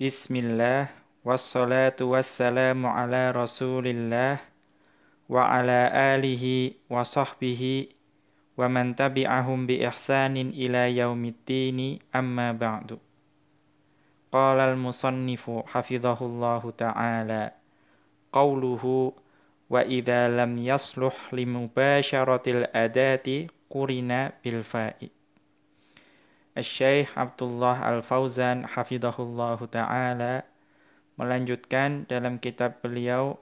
بسم الله والصلاة والسلام على رسول الله وعلى آله وصحبه ومن تبعهم بإحسان إلى يوم الدين أما بعد قال المصنف حفظه الله تعالى قوله وإذا لم يصلح لمباشرة الأداة قرن بالفاء Syekh Abdullah Al-Fauzan hafidhahullahu taala melanjutkan dalam kitab beliau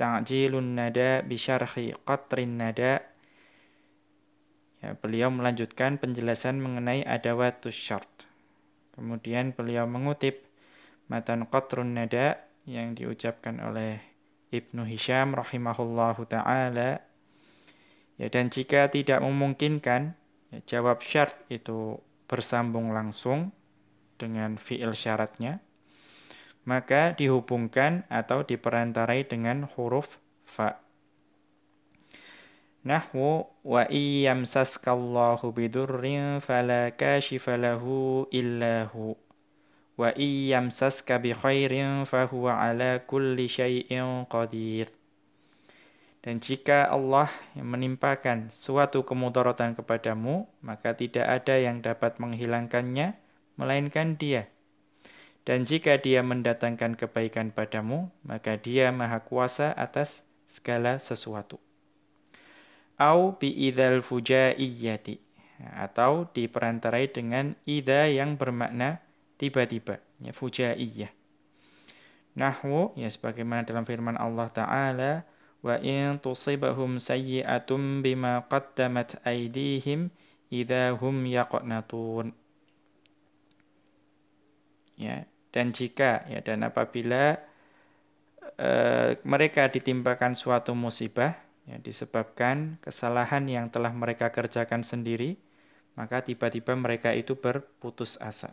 Ta'jilun Nada bi Syarhi Qatrin Nada ya, beliau melanjutkan penjelasan mengenai adawatus syart. Kemudian beliau mengutip matan Qatrun Nada yang diucapkan oleh Ibnu Hisham rahimahullahu taala. Ya dan jika tidak memungkinkan, ya, jawab syarat itu bersambung langsung dengan fiil syaratnya, maka dihubungkan atau diperantarai dengan huruf fa. Nahwu wa iyyam saskallahu bidurrin fala kashifa lahu illa hu wa iyyamsaska bi khairin fahuwa ala kulli syai'in qadir. Dan jika Allah menimpakan suatu kemudaratan kepadamu, maka tidak ada yang dapat menghilangkannya, melainkan dia. Dan jika dia mendatangkan kebaikan padamu, maka dia maha kuasa atas segala sesuatu. Au bi'idhal fuja'iyyati. Atau diperantarai dengan ida yang bermakna tiba-tiba. Ya, fuja'iyyah. Nahwu, ya sebagaimana dalam firman Allah Ta'ala, وَإِنْ تُصِبَهُمْ سَيِّئَةٌ بِمَا قَدَّمَتْ أَيْدِيهِمْ إِذَا هُمْ يَقْنَطُونَ. ya dan jika ya dan apabila e, mereka ditimpakan suatu musibah ya, disebabkan kesalahan yang telah mereka kerjakan sendiri maka tiba-tiba mereka itu berputus asa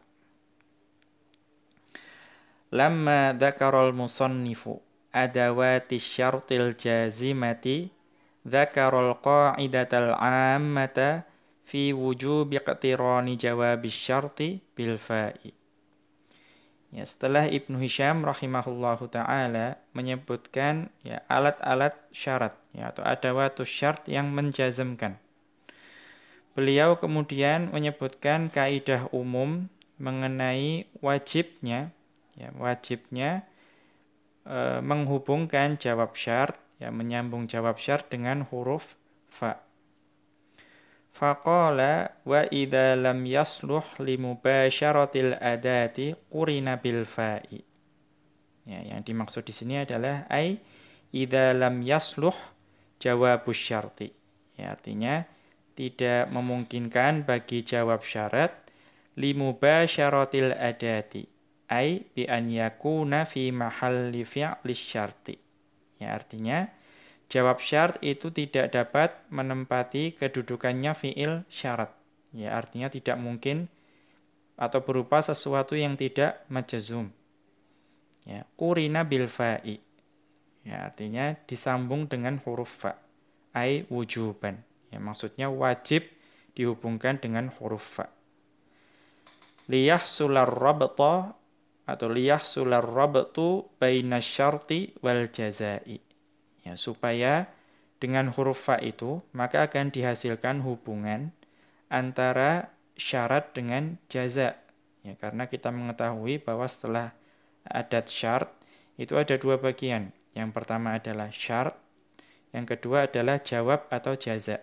lamma dzakarul musannifu adawati syartil jazimati dzakarul qa'idatal ammata fi wujub iqtirani jawabi syarti bil fa'i. Ya, setelah Ibnu Hisham rahimahullahu taala menyebutkan ya alat-alat syarat ya atau adawatu syarat yang menjazmkan. Beliau kemudian menyebutkan kaidah umum mengenai wajibnya ya wajibnya E, menghubungkan jawab syart, ya menyambung jawab syart dengan huruf fa. Faqala wa idza lam yasluh li mubasyaratil adati qurina bil fa'i. Ya, yang dimaksud di sini adalah ai idza lam yasluh jawabus syarti. Ya, artinya tidak memungkinkan bagi jawab syarat li mubasyaratil adati ai bi an yakuna fi mahalli fi'li syarti. Ya artinya jawab syarat itu tidak dapat menempati kedudukannya fi'il syarat. Ya artinya tidak mungkin atau berupa sesuatu yang tidak majazum. Ya, kurina bil fa'i. Ya artinya disambung dengan huruf fa. Ai wujuban. Ya maksudnya wajib dihubungkan dengan huruf fa sular rabta atau sular rabtu baina syarti wal jazai. Ya, supaya dengan huruf fa itu maka akan dihasilkan hubungan antara syarat dengan jaza. Ya, karena kita mengetahui bahwa setelah adat syarat itu ada dua bagian. Yang pertama adalah syarat, yang kedua adalah jawab atau jaza.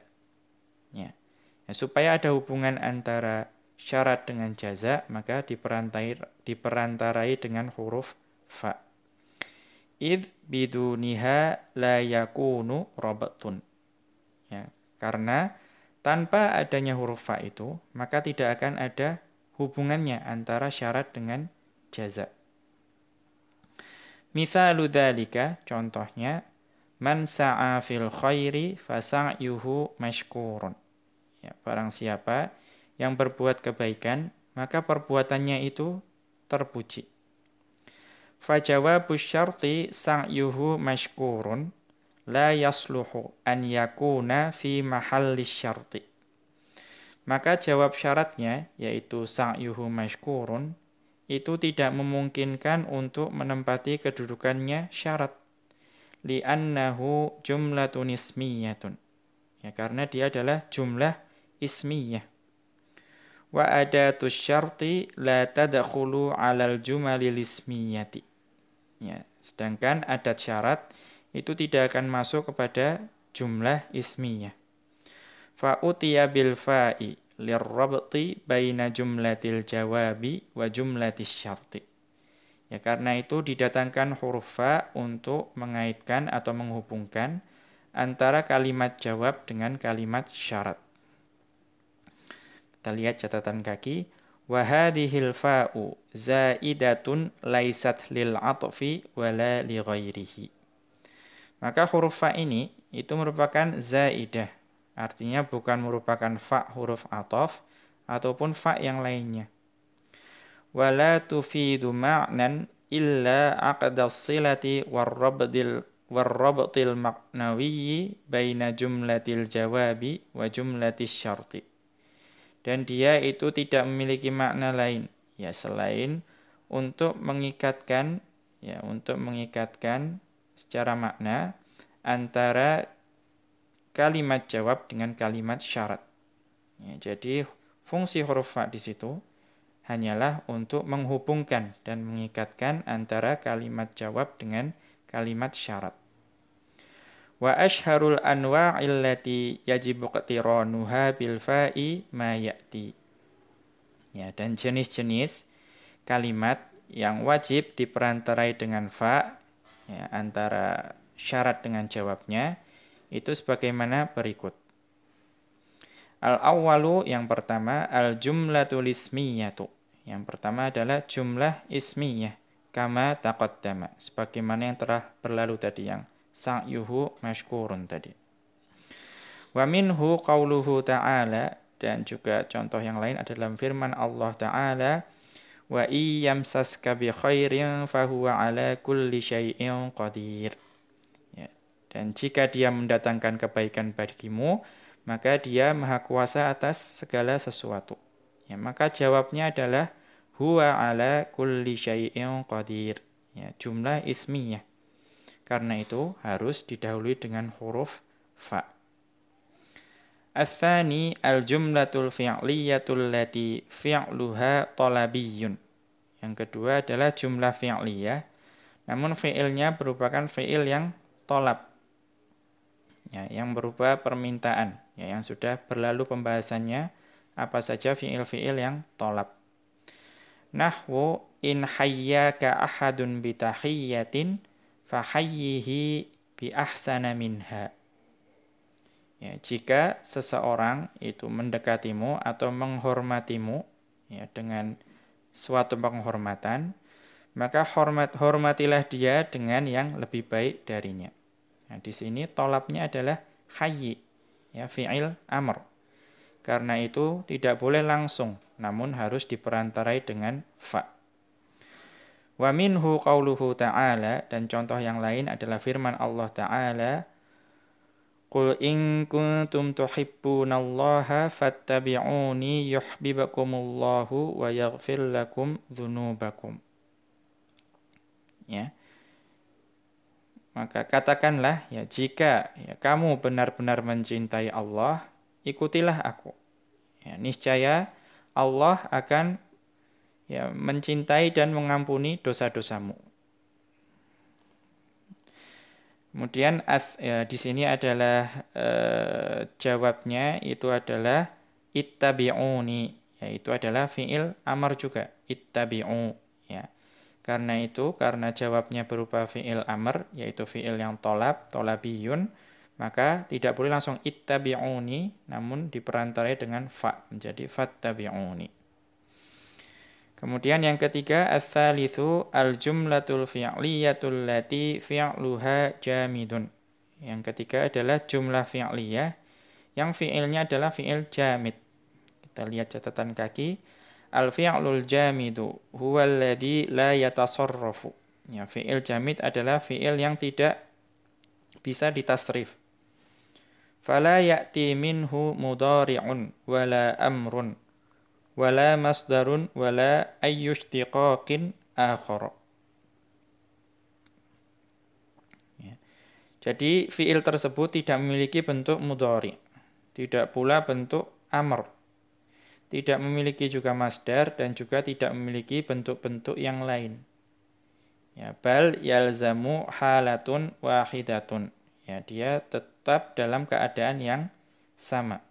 Ya. Ya, supaya ada hubungan antara syarat dengan jaza maka diperantai diperantarai dengan huruf fa id biduniha la yakunu robetun ya karena tanpa adanya huruf fa itu maka tidak akan ada hubungannya antara syarat dengan jaza misalu dalika contohnya man sa'a fil khairi fasa'yuhu mashkurun ya barang siapa yang berbuat kebaikan, maka perbuatannya itu terpuji. Fajawabu sang sa'yuhu mashkurun la yasluhu an yakuna fi mahalli syarti. Maka jawab syaratnya, yaitu sa'yuhu mashkurun, itu tidak memungkinkan untuk menempati kedudukannya syarat. Li'annahu jumlatun ismiyatun. Ya, karena dia adalah jumlah ismiyah wa adatu syarti la tadakhulu 'alal jumalil ismiyati. Ya, sedangkan adat syarat itu tidak akan masuk kepada jumlah isminya. Fa utiya bil fa'i lirrabti baina jumlatil jawabi wa jumlatis syarti. Ya karena itu didatangkan huruf fa untuk mengaitkan atau menghubungkan antara kalimat jawab dengan kalimat syarat. Kita lihat catatan kaki. Wahadihil fa'u za'idatun laisat lil atfi wala li Maka huruf fa ini itu merupakan za'idah. Artinya bukan merupakan fa huruf atof ataupun fa yang lainnya. Wala tufidu ma'nan illa aqdas silati warrabdil warrabtil ma'nawiyyi baina jumlatil jawabi wa jumlatis syarti dan dia itu tidak memiliki makna lain ya selain untuk mengikatkan ya untuk mengikatkan secara makna antara kalimat jawab dengan kalimat syarat. Ya, jadi fungsi huruf fa di situ hanyalah untuk menghubungkan dan mengikatkan antara kalimat jawab dengan kalimat syarat wa ashharul anwa illati yajibu qtiranuha bil fa'i ma ya'ti. Ya, dan jenis-jenis kalimat yang wajib diperantarai dengan fa ya, antara syarat dengan jawabnya itu sebagaimana berikut. al awalu yang pertama al-jumlatul ismiyatu. Yang pertama adalah jumlah ismiyah kama taqaddama sebagaimana yang telah berlalu tadi yang sa'yuhu mashkurun tadi. Wa minhu qawluhu ta'ala dan juga contoh yang lain adalah firman Allah Ta'ala wa iyyamsaska bi khairin fahuwa ala kulli syai'in qadir. Ya. Dan jika dia mendatangkan kebaikan bagimu, maka dia maha kuasa atas segala sesuatu. Ya, maka jawabnya adalah huwa ala kulli syai'in qadir. Ya, jumlah ismiyah karena itu harus didahului dengan huruf fa. Al-thani al-jumlatul fi'liyatul lati fi'luha talabiyun. Yang kedua adalah jumlah fi'liyah. Namun fi'ilnya merupakan fi'il yang tolab. Ya, yang berupa permintaan. Ya, yang sudah berlalu pembahasannya apa saja fi'il-fi'il yang tolab. Nahwu in hayyaka ahadun bitahiyyatin fahayyihi bi ahsana minha. Ya, jika seseorang itu mendekatimu atau menghormatimu ya, dengan suatu penghormatan, maka hormat hormatilah dia dengan yang lebih baik darinya. Nah, di sini tolapnya adalah hayyi, ya fi'il amr. Karena itu tidak boleh langsung, namun harus diperantarai dengan fa. Wa minhu qawluhu ta'ala dan contoh yang lain adalah firman Allah Ta'ala Qul in kuntum tuhibbunallaha fattabi'uni yuhbibakumullahu wa yaghfir lakum dhunubakum. Ya. Maka katakanlah ya jika ya, kamu benar-benar mencintai Allah, ikutilah aku. Ya, niscaya Allah akan ya mencintai dan mengampuni dosa-dosamu. Kemudian ya, di sini adalah eh, jawabnya itu adalah ittabi'uni yaitu adalah fiil amar juga ittabi'u ya. Karena itu karena jawabnya berupa fiil amar yaitu fiil yang tolab tolabiyun maka tidak boleh langsung ittabi'uni namun diperantarai dengan fa menjadi fattabi'uni. Kemudian yang ketiga, al-thalithu al-jumlatul fi'liyatul lati fi'luha jamidun. Yang ketiga adalah jumlah fi'liyah yang fi'ilnya adalah fi'il jamid. Kita lihat catatan kaki. Al-fi'lul jamidu huwa alladhi la yatasarrafu. Ya, fi'il jamid adalah fi'il yang tidak bisa ditasrif. Fala ya'ti minhu mudari'un wala amrun wala masdarun wala ayyushtiqaqin akhara. Ya. Jadi fiil tersebut tidak memiliki bentuk mudhari, tidak pula bentuk amr. Tidak memiliki juga masdar dan juga tidak memiliki bentuk-bentuk yang lain. Ya, bal yalzamu halatun wahidatun. Ya, dia tetap dalam keadaan yang sama.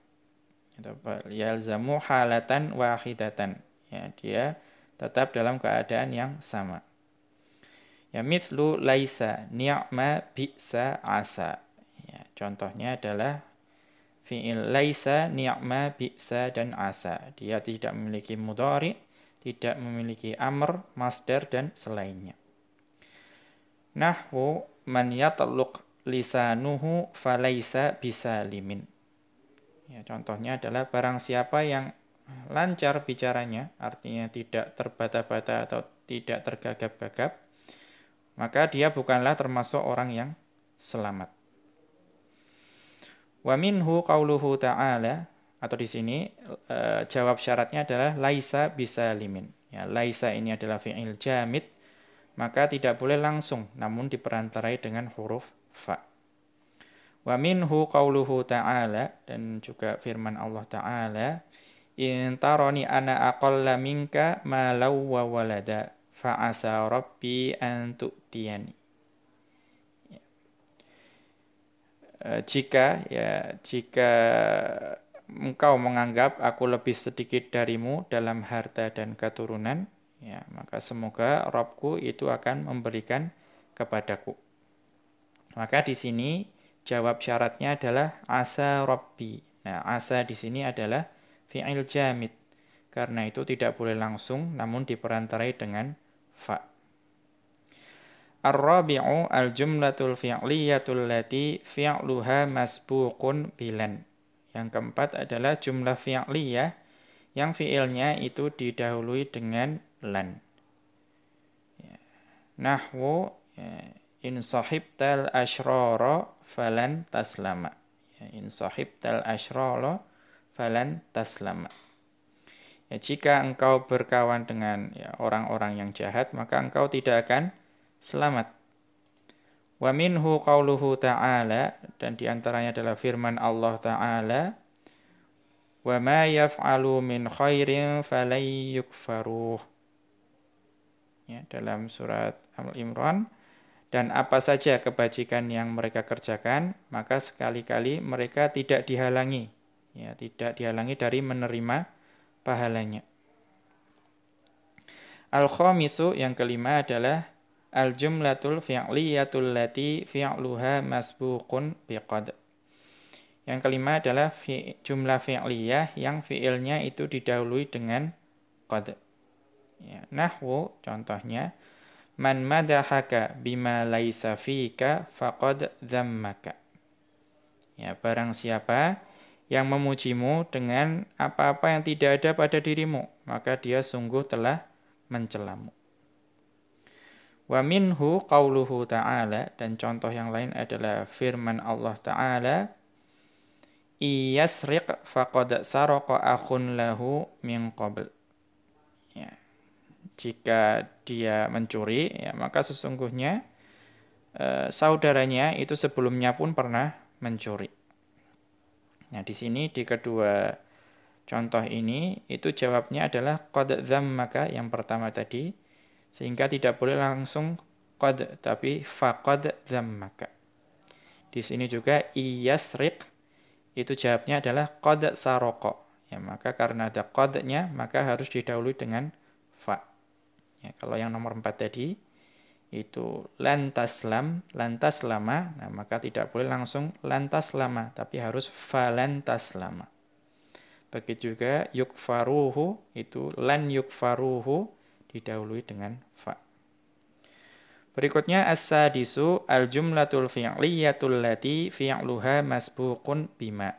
Gitu. yalzamu halatan wahidatan ya dia tetap dalam keadaan yang sama ya mithlu laisa ni'ma bi'sa asa ya contohnya adalah fi'il laisa ni'ma bi'sa dan asa dia tidak memiliki mudhari tidak memiliki amr masdar dan selainnya nahwu man yatluq lisanuhu falaisa bisalimin Ya, contohnya adalah barang siapa yang lancar bicaranya, artinya tidak terbata-bata atau tidak tergagap-gagap, maka dia bukanlah termasuk orang yang selamat. Wa minhu qauluhu ta'ala atau di sini e, jawab syaratnya adalah laisa bisa limin. Ya, laisa ini adalah fi'il jamid, maka tidak boleh langsung namun diperantarai dengan huruf fa. Wa minhu qawluhu ta'ala dan juga firman Allah ta'ala in tarani ana aqalla minka ma wa walada fa asa rabbi an tu'tiyani. Ya. Eh, jika ya jika engkau menganggap aku lebih sedikit darimu dalam harta dan keturunan ya maka semoga Robku itu akan memberikan kepadaku maka di sini Jawab syaratnya adalah asa robbi. Nah, asa di sini adalah fi'il jamid. Karena itu tidak boleh langsung, namun diperantarai dengan fa. Ar-rabi'u al-jumlatul fi'liyatul lati fi'luha masbuqun bilan. Yang keempat adalah jumlah fi'liyah yang fi'ilnya itu didahului dengan lan. Ya. Nahwu ya, in sahib tal ashrara falan taslama ya, in sahib tal ashrara falan taslama ya, jika engkau berkawan dengan ya, orang-orang ya, yang jahat maka engkau tidak akan selamat wa minhu qauluhu ta'ala dan diantaranya adalah firman Allah ta'ala wa ma yaf'alu min khairin falay yukfaruh ya dalam surat Al Imran dan apa saja kebajikan yang mereka kerjakan, maka sekali-kali mereka tidak dihalangi, ya, tidak dihalangi dari menerima pahalanya. Al-khamisu yang kelima adalah al-jumlatul fi'liyatul lati fi'luha masbuqun biqad. Yang kelima adalah fi, jumlah fi'liyah yang fi'ilnya itu didahului dengan qad. Ya, nahwu contohnya Man madahaka bima laisa fika faqad dhammaka. Ya, barang siapa yang memujimu dengan apa-apa yang tidak ada pada dirimu, maka dia sungguh telah mencelamu. Wa minhu qawluhu ta'ala dan contoh yang lain adalah firman Allah Ta'ala Iyasriq faqad saraqa akhun lahu min qabl jika dia mencuri, ya, maka sesungguhnya eh, saudaranya itu sebelumnya pun pernah mencuri. Nah, di sini di kedua contoh ini itu jawabnya adalah qad maka yang pertama tadi sehingga tidak boleh langsung qad tapi faqad maka Di sini juga iyasriq itu jawabnya adalah qad saroko. Ya, maka karena ada qadnya maka harus didahului dengan fa. Ya, kalau yang nomor 4 tadi itu lantas lam, lantas lama, nah maka tidak boleh langsung lantas lama, tapi harus falantas lama. Begitu juga yukfaruhu, itu lan yukfaruhu didahului dengan fa. Berikutnya as-sadisu al-jumlatul fi'liyatul lati fi'luha masbuqun bima.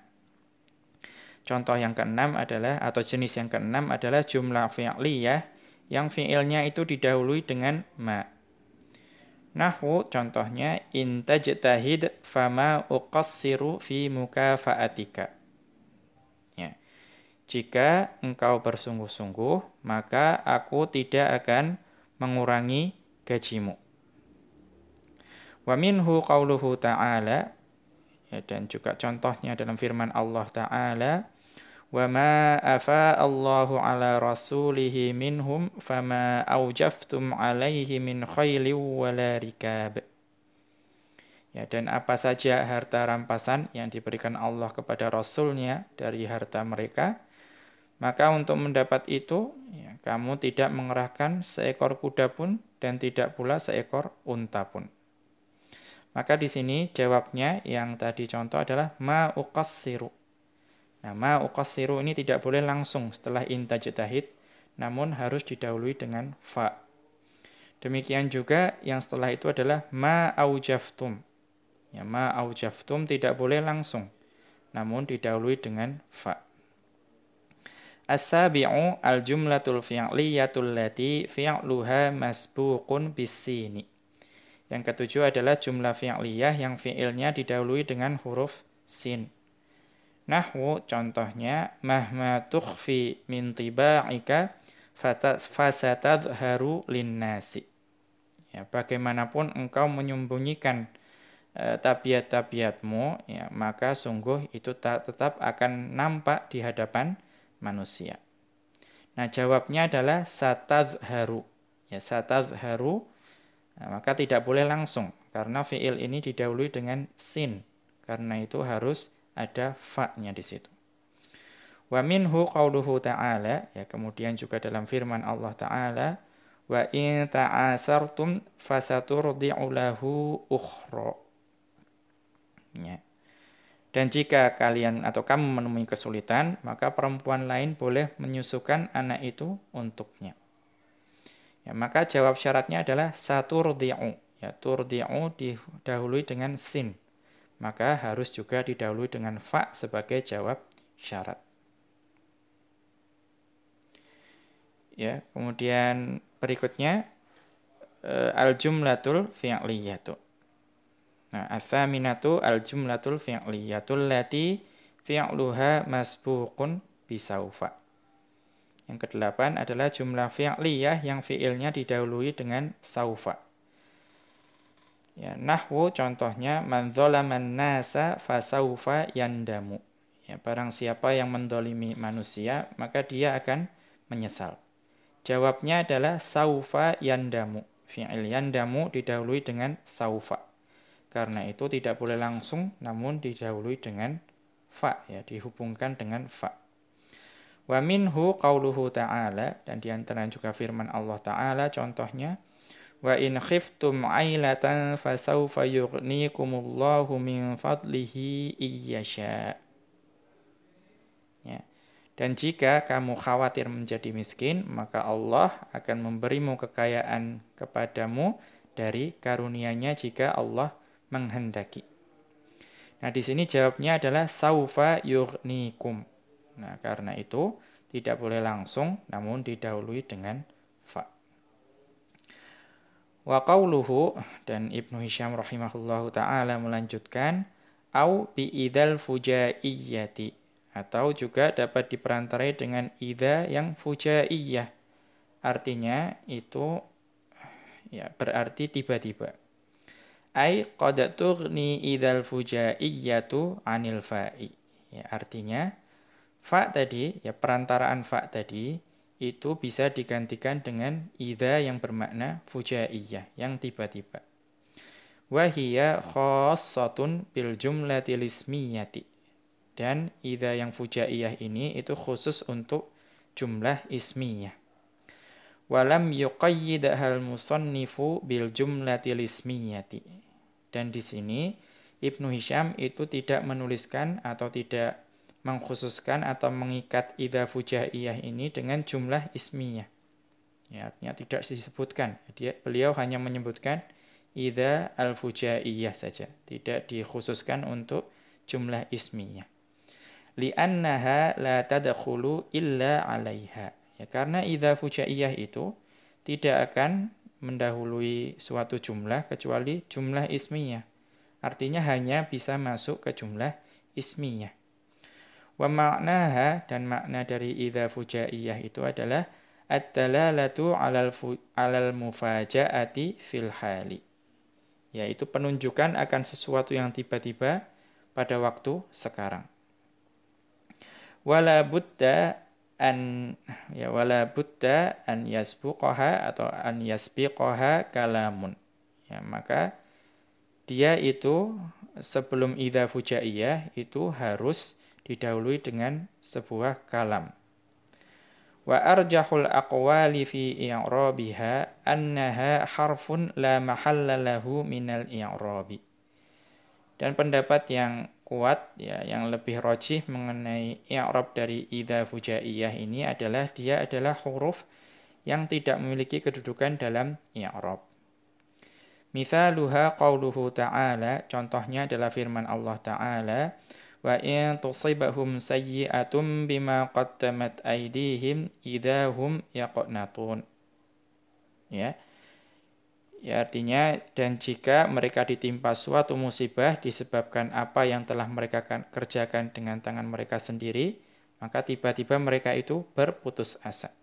Contoh yang keenam adalah atau jenis yang keenam adalah jumlah fi'liyah yang fiilnya itu didahului dengan ma. Nahwu contohnya in tajtahid fama uqassiru fi mukafaatika. Ya. Jika engkau bersungguh-sungguh, maka aku tidak akan mengurangi gajimu. Wa minhu qauluhu ta'ala ya, dan juga contohnya dalam firman Allah Ta'ala وما أفاء الله على رسوله منهم فما أوجفتم عليه من خيل ولا ركاب Ya, dan apa saja harta rampasan yang diberikan Allah kepada Rasulnya dari harta mereka, maka untuk mendapat itu, ya, kamu tidak mengerahkan seekor kuda pun dan tidak pula seekor unta pun. Maka di sini jawabnya yang tadi contoh adalah ma'uqassiru. Nama uqasiru ini tidak boleh langsung setelah intajtahid, namun harus didahului dengan fa. Demikian juga yang setelah itu adalah ma aujaftum. Ya, ma aujaftum tidak boleh langsung, namun didahului dengan fa. As-sabi'u al-jumlatul fi'liyatul lati fi'luha masbuqun bisini. Yang ketujuh adalah jumlah fi'liyah yang fi'ilnya didahului dengan huruf sin. Nahwu contohnya mahma tukhfi min tibaika fasatadharu linnasi. Ya, bagaimanapun engkau menyembunyikan uh, tabiat-tabiatmu, ya, maka sungguh itu tak, tetap akan nampak di hadapan manusia. Nah, jawabnya adalah satadharu. Ya, satadharu nah, e, maka tidak boleh langsung karena fiil ini didahului dengan sin. Karena itu harus ada fa-nya di situ. Wa minhu qauluhu ta'ala, ya kemudian juga dalam firman Allah taala, wa in ta'asartum fasaturdi'u lahu ukhra. Ya. Dan jika kalian atau kamu menemui kesulitan, maka perempuan lain boleh menyusukan anak itu untuknya. Ya, maka jawab syaratnya adalah satu rodiu Ya, turdi'u didahului dengan sin maka harus juga didahului dengan fa sebagai jawab syarat. Ya, kemudian berikutnya eh, al-jumlatul fi'liyatu. Nah, ats al-jumlatul fi'liyatul lati fi'luha masbuqun bisaufa. Yang kedelapan adalah jumlah fi'liyah yang fi'ilnya didahului dengan saufa. Ya, nahwu contohnya man dzalaman nasa fasaufa yandamu. Ya, barang siapa yang mendolimi manusia, maka dia akan menyesal. Jawabnya adalah saufa yandamu. Fi'il yandamu didahului dengan saufa. Karena itu tidak boleh langsung namun didahului dengan fa ya, dihubungkan dengan fa. Wa minhu qauluhu ta'ala dan diantara juga firman Allah Ta'ala contohnya Wa in khiftum ailatan fasawfa yughnikumullahu min fadlihi iyyasha. Ya. Dan jika kamu khawatir menjadi miskin, maka Allah akan memberimu kekayaan kepadamu dari karunia-Nya jika Allah menghendaki. Nah, di sini jawabnya adalah saufa yughnikum. Nah, karena itu tidak boleh langsung namun didahului dengan fa. Wa qawluhu dan Ibnu Hisham rahimahullahu taala melanjutkan au bi idal fujaiyati atau juga dapat diperantarai dengan ida yang fujaiyah. Artinya itu ya berarti tiba-tiba. Ai qad tughni idal fujaiyatu anil fa'i. Ya artinya fa tadi ya perantaraan fa tadi itu bisa digantikan dengan ida yang bermakna fujaiyah yang tiba-tiba. Wahia khosotun bil jumlatil ismiyati. Dan ida yang fujaiyah ini itu khusus untuk jumlah ismiyah. Walam yuqayyidahal musannifu bil jumlatil ismiyati. Dan di sini Ibnu Hisham itu tidak menuliskan atau tidak mengkhususkan atau mengikat ida fujaiyah ini dengan jumlah ismiyah. Ya, artinya tidak disebutkan. Dia, beliau hanya menyebutkan idha al-fujaiyah saja. Tidak dikhususkan untuk jumlah ismiyah. Li'annaha la tadakhulu illa alaiha. Ya, karena idha fujaiyah itu tidak akan mendahului suatu jumlah kecuali jumlah ismiyah. Artinya hanya bisa masuk ke jumlah ismiyah. Wa ma'naha dan makna dari idza fujaiyah itu adalah at dalalatu 'alal alal mufaja'ati fil hali. Yaitu penunjukan akan sesuatu yang tiba-tiba pada waktu sekarang. Wala an ya wala buddha an yasbuqaha atau an yasbiqaha kalamun. Ya, maka dia itu sebelum idza fujaiyah itu harus didahului dengan sebuah kalam. Wa arjahul aqwali fi i'rabiha annaha harfun la mahalla lahu minal i'rabi. Dan pendapat yang kuat ya yang lebih rojih mengenai i'rab dari idza fujaiyah ini adalah dia adalah huruf yang tidak memiliki kedudukan dalam i'rab. Misaluha qauluhu ta'ala, contohnya adalah firman Allah Ta'ala, wa in tusibahum sayyi'atum bima qaddamat aydihim idahum yaqnatun ya Ya artinya dan jika mereka ditimpa suatu musibah disebabkan apa yang telah mereka kan, kerjakan dengan tangan mereka sendiri, maka tiba-tiba mereka itu berputus asa.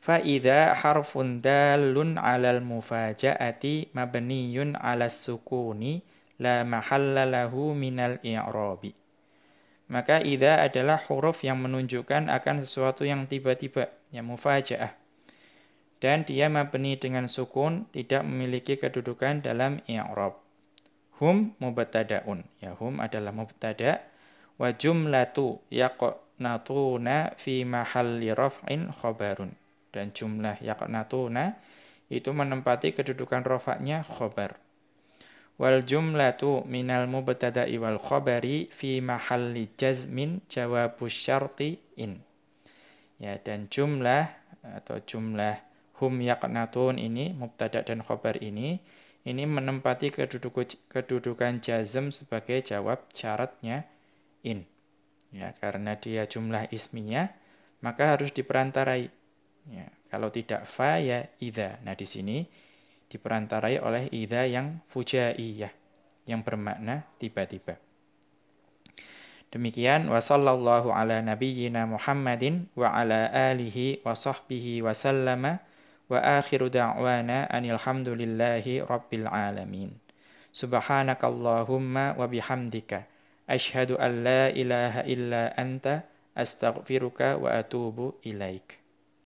Fa'idha harfun dalun alal mufaja'ati mabniyun alas sukuni la mahallalahu minal i'rabi. Maka ida adalah huruf yang menunjukkan akan sesuatu yang tiba-tiba, yang mufajaah. Dan dia mabni dengan sukun, tidak memiliki kedudukan dalam i'rab. Hum mubtadaun. Ya hum adalah mubtada wa jumlatu yaqnatuna fi mahalli raf'in khabarun. Dan jumlah yaqnatuna itu menempati kedudukan rofaknya khobar wal jumlatu minal mubtada'i wal khabari fi mahalli jazmin jawabu syarti in. Ya, dan jumlah atau jumlah hum yaqnatun ini mubtada dan khabar ini ini menempati kedudukan kedudukan jazm sebagai jawab syaratnya in. Ya, karena dia jumlah isminya maka harus diperantarai. Ya, kalau tidak fa ya idza. Nah, di sini diperantarai oleh ida yang fujaiyah yang bermakna tiba-tiba. Demikian wa sallallahu ala nabiyyina Muhammadin wa ala alihi wa sahbihi wa sallama wa akhiru da'wana anilhamdulillahi rabbil alamin. Subhanakallahumma wa bihamdika ashhadu an la ilaha illa anta astaghfiruka wa atubu ilaika.